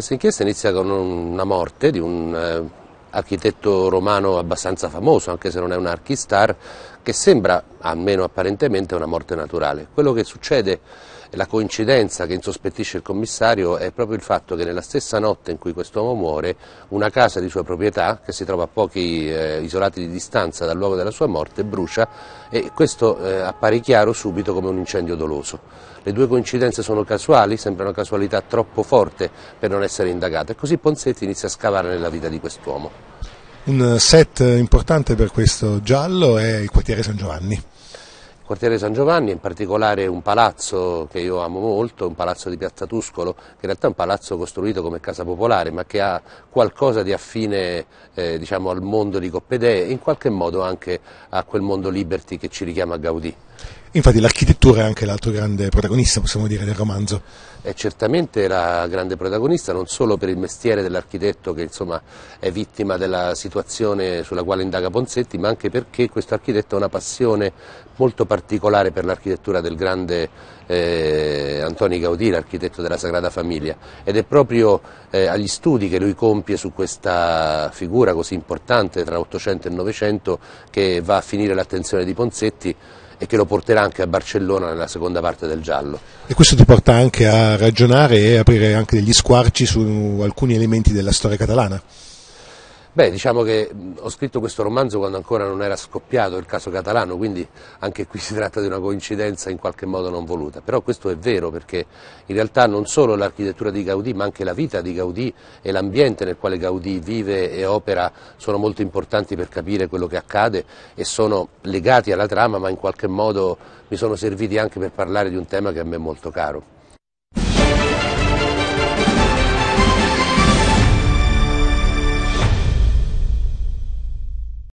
Questa inchiesta inizia con una morte di un eh, architetto romano abbastanza famoso, anche se non è un archistar, che sembra, almeno apparentemente, una morte naturale. Quello che succede, la coincidenza che insospettisce il commissario, è proprio il fatto che nella stessa notte in cui quest'uomo muore, una casa di sua proprietà, che si trova a pochi eh, isolati di distanza dal luogo della sua morte, brucia e questo eh, appare chiaro subito come un incendio doloso. Le due coincidenze sono casuali, sembra una casualità troppo forte per non essere indagata e così Ponzetti inizia a scavare nella vita di quest'uomo. Un set importante per questo giallo è il quartiere San Giovanni. Il quartiere San Giovanni, in particolare un palazzo che io amo molto, un palazzo di Piazza Tuscolo, che in realtà è un palazzo costruito come casa popolare, ma che ha qualcosa di affine eh, diciamo, al mondo di Coppedè e in qualche modo anche a quel mondo liberty che ci richiama Gaudì. Infatti l'architettura è anche l'altro grande protagonista, possiamo dire, del romanzo. È certamente la grande protagonista, non solo per il mestiere dell'architetto che insomma, è vittima della situazione sulla quale indaga Ponzetti, ma anche perché questo architetto ha una passione molto particolare per l'architettura del grande eh, Antoni Gaudì, l'architetto della Sagrada Famiglia, ed è proprio eh, agli studi che lui compie su questa figura così importante tra 800 e 900 che va a finire l'attenzione di Ponzetti e che lo porterà anche a Barcellona nella seconda parte del giallo. E questo ti porta anche a ragionare e aprire anche degli squarci su alcuni elementi della storia catalana. Beh, diciamo che ho scritto questo romanzo quando ancora non era scoppiato il caso catalano, quindi anche qui si tratta di una coincidenza in qualche modo non voluta, però questo è vero perché in realtà non solo l'architettura di Gaudì, ma anche la vita di Gaudì e l'ambiente nel quale Gaudì vive e opera sono molto importanti per capire quello che accade e sono legati alla trama, ma in qualche modo mi sono serviti anche per parlare di un tema che a me è molto caro.